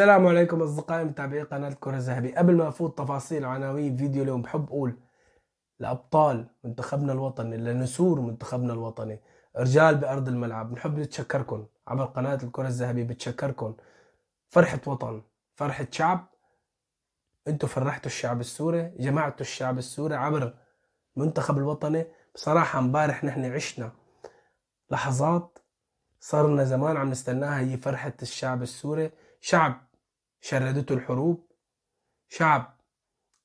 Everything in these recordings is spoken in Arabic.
السلام عليكم اصدقائي متابعي قناه الكره الذهبي قبل ما افوت تفاصيل عناوين فيديو اليوم بحب اقول لابطال منتخبنا الوطني لنسور منتخبنا الوطني رجال بارض الملعب بنحب نتشكركم عبر قناه الكره الذهبي بتشكركم فرحه وطن فرحه شعب انتم فرحتوا الشعب السوري جمعتوا الشعب السوري عبر المنتخب الوطني بصراحه امبارح نحن عشنا لحظات صار لنا زمان عم نستناها هي فرحه الشعب السوري شعب شردته الحروب شعب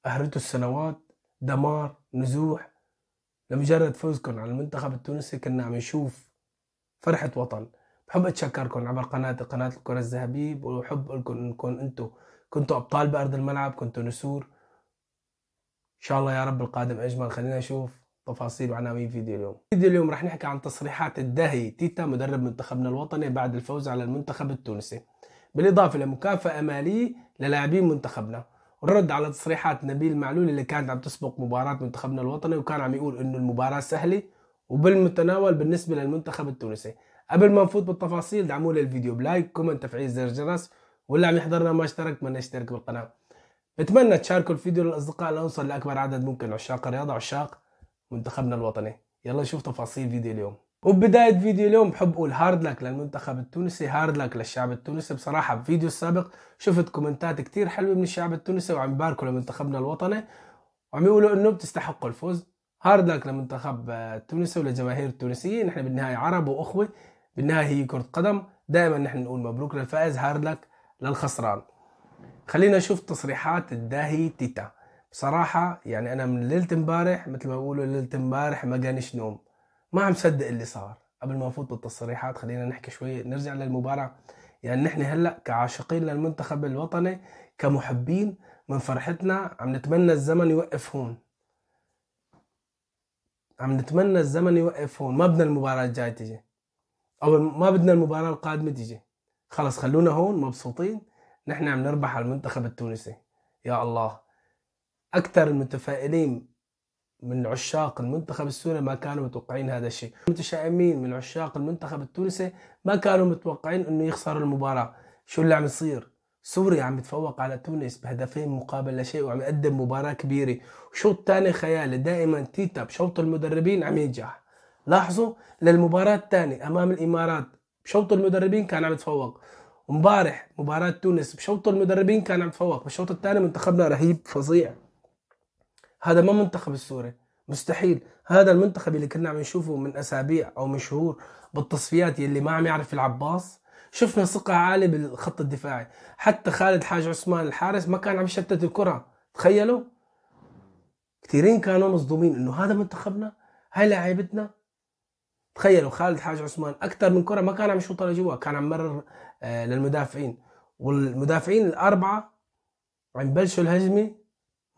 أهرته السنوات دمار نزوح لمجرد فوزكم على المنتخب التونسي كنا عم نشوف فرحة وطن بحب أتشكركم عبر قناتي قناة الكرة الذهبية وحب لكم إنكم أنتم كنتوا أبطال بأرض الملعب كنتوا نسور إن شاء الله يا رب القادم أجمل خلينا نشوف تفاصيل وعناوين فيديو اليوم فيديو اليوم رح نحكي عن تصريحات الدهي تيتا مدرب منتخبنا الوطني بعد الفوز على المنتخب التونسي بالاضافه لمكافاه ماليه للاعبين منتخبنا والرد على تصريحات نبيل معلول اللي كانت عم تسبق مباراه منتخبنا الوطني وكان عم يقول انه المباراه سهله وبالمتناول بالنسبه للمنتخب التونسي قبل ما نفوت بالتفاصيل دعموا لي الفيديو بلايك كومنت تفعيل زر الجرس واللي عم يحضرنا ما اشترك من يشترك بالقناه بتمنى تشاركوا الفيديو للاصدقاء لنوصل لاكبر عدد ممكن عشاق الرياضه عشاق منتخبنا الوطني يلا نشوف تفاصيل فيديو اليوم وبداية فيديو اليوم بحب أقول هارد لك للمنتخب التونسي هارد لك للشعب التونسي بصراحة بفيديو السابق شفت كومنتات كتير حلوة من الشعب التونسي وعم يباركوا لمنتخبنا الوطني وعم يقولوا إنه بتستحقوا الفوز هارد لك لمنتخب التونسي آه، ولجماهير التونسيين نحن بالنهاية عرب وأخوة بالنهاية هي كرة قدم دائما نحن نقول مبروك للفائز هارد لك للخسران خلينا نشوف تصريحات الداهي تيتا بصراحة يعني أنا من ليلة امبارح مثل ما بقولوا ليلة امبارح ما كانش نوم ما عم صدق اللي صار قبل ما نفوت بالتصريحات خلينا نحكي شوي نرجع للمباراة يعني نحن هلا كعاشقين للمنتخب الوطني كمحبين من فرحتنا عم نتمنى الزمن يوقف هون عم نتمنى الزمن يوقف هون ما بدنا المباراة الجاية تيجي أو ما بدنا المباراة القادمة تيجي خلص خلونا هون مبسوطين نحن عم نربح على المنتخب التونسي يا الله أكثر المتفائلين من عشاق المنتخب السوري ما كانوا متوقعين هذا الشيء متشائمين من عشاق المنتخب التونسي ما كانوا متوقعين انه يخسروا المباراه شو اللي عم يصير سوريا عم يتفوق على تونس بهدفين مقابل لشيء وعم يقدم مباراه كبيره شوط ثاني خيالي دائما تيتا بشوط المدربين عم ينجح لاحظوا للمباراه الثانيه امام الامارات بشوط المدربين كان عم يتفوق امبارح مباراه تونس بشوط المدربين كان عم يتفوق بالشوط الثاني منتخبنا رهيب فظيع هذا ما منتخب السوري مستحيل هذا المنتخب اللي كنا عم نشوفه من اسابيع او من شهور بالتصفيات يلي ما عم يعرف يلعب باص شفنا ثقة عالية بالخط الدفاعي حتى خالد حاج عثمان الحارس ما كان عم يشتت الكرة تخيلوا كثيرين كانوا مصدومين انه هذا منتخبنا هاي لعيبتنا تخيلوا خالد حاج عثمان اكثر من كره ما كان عم يشوطها لجوا كان عم مرر آه، للمدافعين والمدافعين الاربعه عم بلشوا الهجمه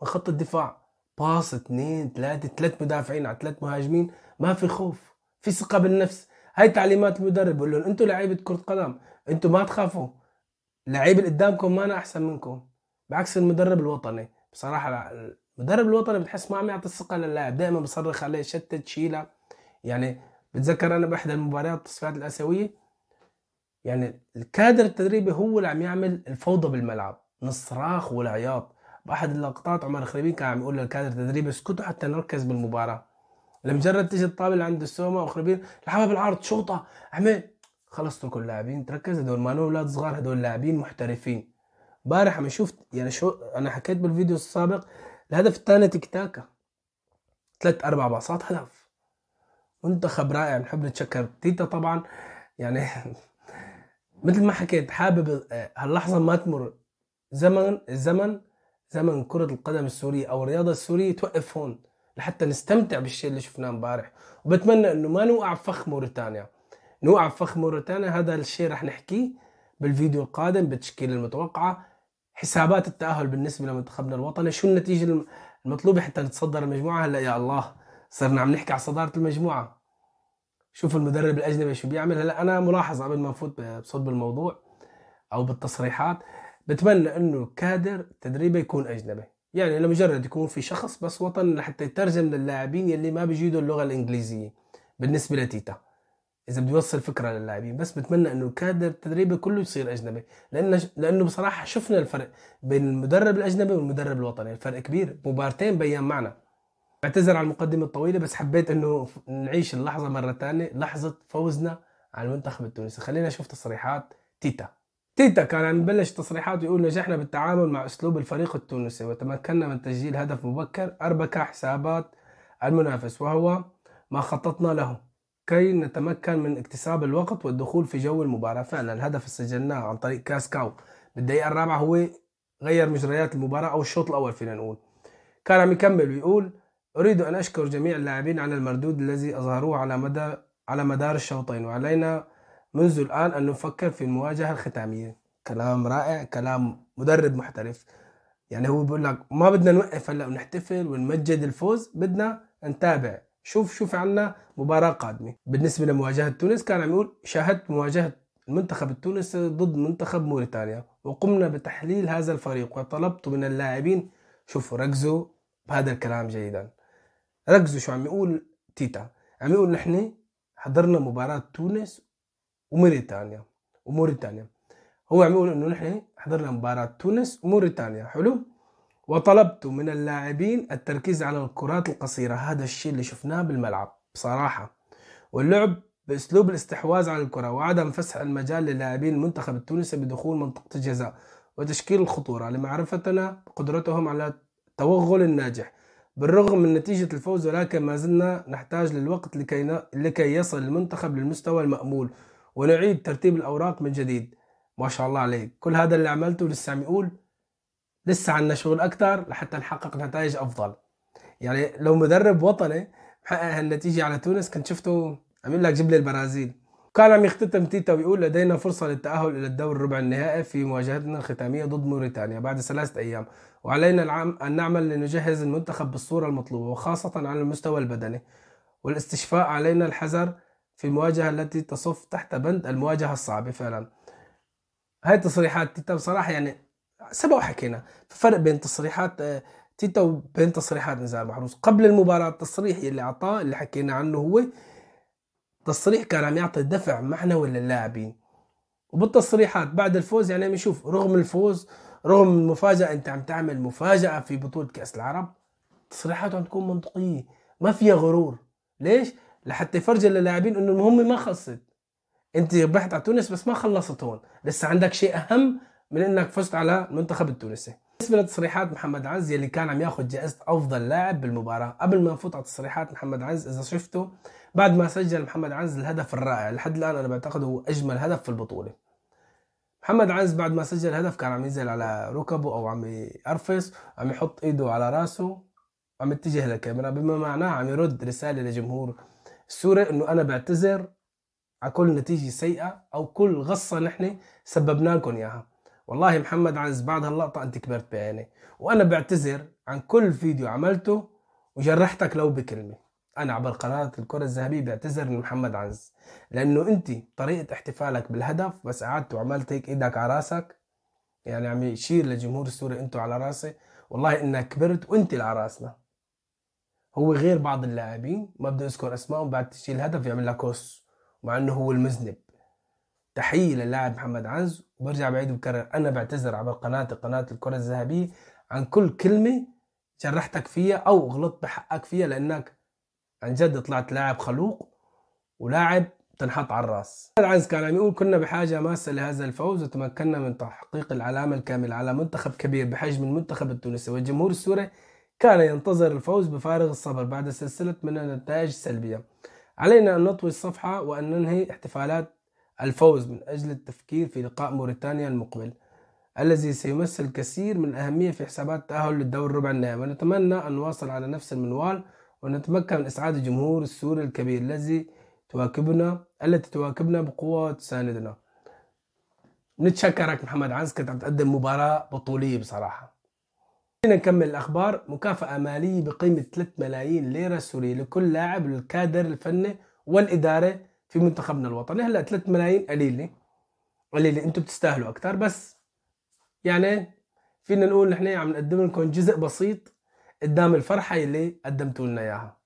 من خط الدفاع باص اثنين ثلاثة ثلاث مدافعين على ثلاث مهاجمين ما في خوف في ثقة بالنفس هاي تعليمات المدرب بقول لهم انتم لعيبة كرة قدم انتم ما تخافوا اللعيبة اللي قدامكم ما أنا أحسن منكم بعكس المدرب الوطني بصراحة المدرب الوطني بتحس ما عم يعطي الثقة للاعب دائما بصرخ عليه شتت شيله يعني بتذكر أنا بإحدى المباريات التصفيات الآسيوية يعني الكادر التدريبي هو اللي عم يعمل الفوضى بالملعب من الصراخ والعياط بأحد اللقطات عمر خريبين كان عم يقول للكادر التدريبي اسكتوا حتى نركز بالمباراة لمجرد تجي الطابة عند السومة وخريبين لعبها بالعرض شوطة عمل خلص كل اللاعبين تركز هدول مانو اولاد صغار هدول لاعبين محترفين امبارح عم شفت يعني شو انا حكيت بالفيديو السابق الهدف الثاني تيك تاكا ثلاث اربع باصات هدف منتخب رائع بنحب نتشكر تيتا طبعا يعني مثل ما حكيت حابب آه، هاللحظه ما تمر زمن الزمن زمن كرة القدم السورية أو الرياضة السورية توقف هون لحتى نستمتع بالشيء اللي شفناه امبارح وبتمنى انه ما نوقع فخ موريتانيا نوقع فخ موريتانيا هذا الشيء رح نحكيه بالفيديو القادم بالتشكيلة المتوقعة حسابات التأهل بالنسبة لمنتخبنا الوطني شو النتيجة المطلوبة حتى نتصدر المجموعة هلا يا الله صرنا عم نحكي على صدارة المجموعة شوف المدرب الأجنبي شو بيعمل هلا أنا ملاحظة قبل ما نفوت بصلب الموضوع أو بالتصريحات بتمنى انه كادر تدريبه يكون اجنبي يعني لمجرد يكون في شخص بس وطن لحتى يترجم للاعبين يلي ما بيجيدوا اللغه الانجليزيه بالنسبه لتيتا اذا بده يوصل فكره للاعبين بس بتمنى انه كادر تدريبه كله يصير اجنبي لانه لانه بصراحه شفنا الفرق بين المدرب الاجنبي والمدرب الوطني الفرق كبير مبارتين بين معنا بعتذر على المقدمه الطويله بس حبيت انه نعيش اللحظه مره ثانيه لحظه فوزنا على المنتخب التونسي خلينا نشوف تصريحات تيتا تيتا كان عم يبلش تصريحاته يقول نجحنا بالتعامل مع اسلوب الفريق التونسي وتمكنا من تسجيل هدف مبكر اربك حسابات المنافس وهو ما خططنا له كي نتمكن من اكتساب الوقت والدخول في جو المباراة فعلا الهدف اللي سجلناه عن طريق كاسكاو بالدقيقة الرابعة هو غير مجريات المباراة أو الشوط الأول فينا نقول كان عم يكمل ويقول أريد أن أشكر جميع اللاعبين على المردود الذي أظهروه على مدى على مدار الشوطين وعلينا منذ الآن أن نفكر في المواجهة الختامية كلام رائع كلام مدرب محترف يعني هو بيقول لك ما بدنا نوقف هلا ونحتفل ونمجد الفوز بدنا نتابع شوف شوف عنا مباراة قادمة بالنسبة لمواجهة تونس كان عم يقول شاهدت مواجهة المنتخب التونسي ضد منتخب موريتانيا وقمنا بتحليل هذا الفريق وطلبت من اللاعبين شوفوا ركزوا بهذا الكلام جيدا ركزوا شو عم يقول تيتا عم يقول نحن حضرنا مباراة تونس وموريتانيا وموريتانيا هو عم يقول انه نحن حضرنا مباراه تونس وموريتانيا حلو وطلبت من اللاعبين التركيز على الكرات القصيره هذا الشيء اللي شفناه بالملعب بصراحه واللعب باسلوب الاستحواذ على الكره وعدم فسح المجال للاعبين المنتخب التونسي بدخول منطقه الجزاء وتشكيل الخطوره لمعرفتنا قدرتهم على التوغل الناجح بالرغم من نتيجة الفوز ولكن ما زلنا نحتاج للوقت لكي, لكي يصل المنتخب للمستوى المأمول ونعيد ترتيب الأوراق من جديد ما شاء الله عليك كل هذا اللي عملته لسه عم يقول لسه عنا شغل أكثر لحتى نحقق نتائج أفضل يعني لو مدرب وطني محقق هالنتيجة على تونس كنت شفته عم يقول لك جيب لي البرازيل كان عم يختتم تيتا ويقول لدينا فرصة للتأهل إلى الدور الربع النهائي في مواجهتنا الختامية ضد موريتانيا بعد ثلاثة أيام وعلينا العام أن نعمل لنجهز المنتخب بالصورة المطلوبة وخاصة على المستوى البدني والاستشفاء علينا الحذر في المواجهة التي تصف تحت بند المواجهة الصعبة فعلا هاي تصريحات تيتا بصراحة يعني سبق وحكينا فرق بين تصريحات آه، تيتا وبين تصريحات نزار محروس قبل المباراة التصريح اللي أعطاه اللي حكينا عنه هو تصريح كان عم يعطي دفع معنوي للاعبين وبالتصريحات بعد الفوز يعني بنشوف رغم الفوز رغم المفاجأة أنت عم تعمل مفاجأة في بطولة كأس العرب تصريحاته عم تكون منطقية ما فيها غرور ليش؟ لحتى يفرجي للاعبين انه المهمه ما خلصت انت ربحت على تونس بس ما خلصت هون لسه عندك شيء اهم من انك فزت على المنتخب التونسي بالنسبه لتصريحات محمد عز يلي كان عم ياخذ جائزه افضل لاعب بالمباراه قبل ما نفوت على تصريحات محمد عز اذا شفته بعد ما سجل محمد عز الهدف الرائع لحد الان انا بعتقد هو اجمل هدف في البطوله محمد عز بعد ما سجل هدف كان عم ينزل على ركبه او عم يرفس عم يحط ايده على راسه عم يتجه للكاميرا بما معناه عم يرد رساله لجمهور السوري انه انا بعتذر على كل نتيجه سيئه او كل غصه نحن سببنا لكم اياها والله محمد عز بعد هاللقطه انت كبرت بعيني وانا بعتذر عن كل فيديو عملته وجرحتك لو بكلمه انا عبر قناه الكره الذهبيه بعتذر لمحمد عز لانه انت طريقه احتفالك بالهدف بس قعدت وعملت هيك ايدك على راسك يعني عم يشير للجمهور السوري انتوا على راسي والله انك كبرت وانت على راسنا هو غير بعض اللاعبين ما بدي اذكر اسمائهم بعد تسجيل هدف يعمل لها كوس مع انه هو المذنب تحيه للاعب محمد عنز وبرجع بعيد وبكرر انا بعتذر عبر قناتي قناه الكره الذهبيه عن كل كلمه جرحتك فيها او غلطت بحقك فيها لانك عن جد طلعت لاعب خلوق ولاعب تنحط على الراس محمد عز كان عم يقول كنا بحاجة ماسة لهذا الفوز وتمكنا من تحقيق العلامة الكاملة على منتخب كبير بحجم المنتخب التونسي والجمهور السوري كان ينتظر الفوز بفارغ الصبر بعد سلسلة من النتائج السلبية علينا أن نطوي الصفحة وأن ننهي احتفالات الفوز من أجل التفكير في لقاء موريتانيا المقبل الذي سيمثل الكثير من الأهمية في حسابات التأهل للدور الربع النهائي ونتمنى أن نواصل على نفس المنوال ونتمكن من إسعاد الجمهور السوري الكبير الذي تواكبنا التي تواكبنا بقوة وتساندنا نتشكرك محمد عنز كنت عم تقدم مباراة بطولية بصراحة خلينا نكمل الأخبار مكافأة مالية بقيمة 3 ملايين ليرة سورية لكل لاعب للكادر الفني والإدارة في منتخبنا الوطني هلا 3 ملايين قليلة قليلة أنتم بتستاهلوا أكثر بس يعني فينا نقول نحن عم نقدم لكم جزء بسيط قدام الفرحة اللي قدمتوا لنا إياها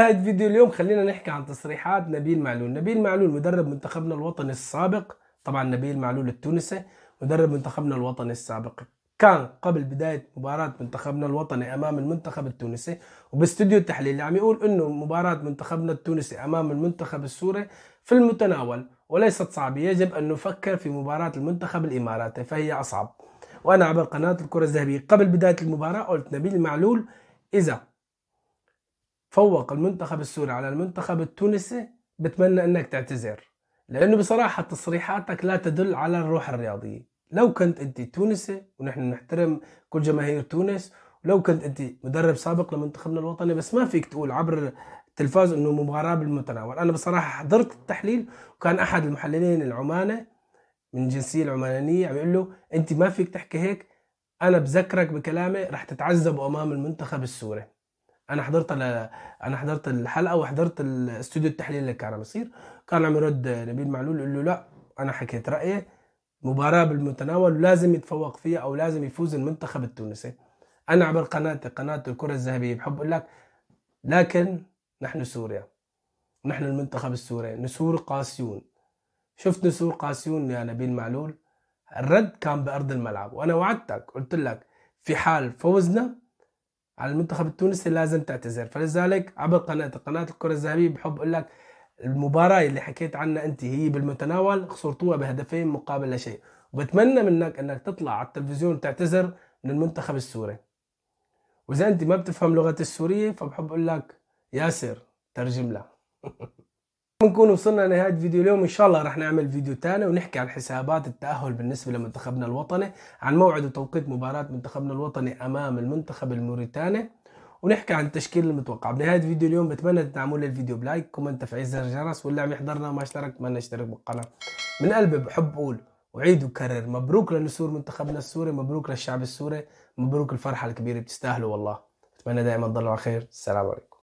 نهاية فيديو اليوم خلينا نحكي عن تصريحات نبيل معلول نبيل معلول مدرب منتخبنا الوطني السابق طبعا نبيل معلول التونسي مدرب منتخبنا الوطني السابق كان قبل بداية مباراة منتخبنا الوطني أمام المنتخب التونسي وباستوديو التحليل عم يقول أنه مباراة منتخبنا التونسي أمام المنتخب السوري في المتناول وليست صعبة يجب أن نفكر في مباراة المنتخب الإماراتي فهي أصعب وأنا عبر قناة الكرة الذهبية قبل بداية المباراة قلت نبيل معلول إذا فوق المنتخب السوري على المنتخب التونسي بتمنى أنك تعتذر لأنه بصراحة تصريحاتك لا تدل على الروح الرياضية لو كنت انت تونسي ونحن نحترم كل جماهير تونس لو كنت انت مدرب سابق لمنتخبنا الوطني بس ما فيك تقول عبر التلفاز انه مباراه بالمتناول انا بصراحه حضرت التحليل وكان احد المحللين العمانه من الجنسيه العمانيه عم يقول له انت ما فيك تحكي هيك انا بذكرك بكلامي رح تتعذب امام المنتخب السوري انا حضرت انا حضرت الحلقه وحضرت الاستوديو التحليل اللي كان عم يصير كان عم يرد نبيل معلول يقول له لا انا حكيت رايي مباراة بالمتناول ولازم يتفوق فيها أو لازم يفوز المنتخب التونسي أنا عبر قناتي قناة الكرة الذهبية بحب أقول لك لكن نحن سوريا نحن المنتخب السوري نسور قاسيون شفت نسور قاسيون يا نبيل معلول الرد كان بأرض الملعب وأنا وعدتك قلت لك في حال فوزنا على المنتخب التونسي لازم تعتذر فلذلك عبر قناة قناة الكرة الذهبية بحب أقول لك المباراة اللي حكيت عنها أنت هي بالمتناول خسرتوها بهدفين مقابل لا شيء وبتمنى منك أنك تطلع على التلفزيون تعتذر من المنتخب السوري وإذا أنت ما بتفهم لغة السورية فبحب أقول لك ياسر ترجم لها بنكون وصلنا لنهاية فيديو اليوم إن شاء الله رح نعمل فيديو تاني ونحكي عن حسابات التأهل بالنسبة لمنتخبنا الوطني عن موعد وتوقيت مباراة منتخبنا الوطني أمام المنتخب الموريتاني ونحكي عن التشكيل المتوقع بنهاية فيديو اليوم بتمنى تدعموا لي الفيديو بلايك كومنت تفعيل زر الجرس واللي عم يحضرنا وما اشترك بتمنى يشترك بالقناة من قلبي بحب أقول وعيد وكرر مبروك لنسور منتخبنا السوري مبروك للشعب السوري مبروك الفرحة الكبيرة بتستاهلوا والله بتمنى دائما تضلوا على خير السلام عليكم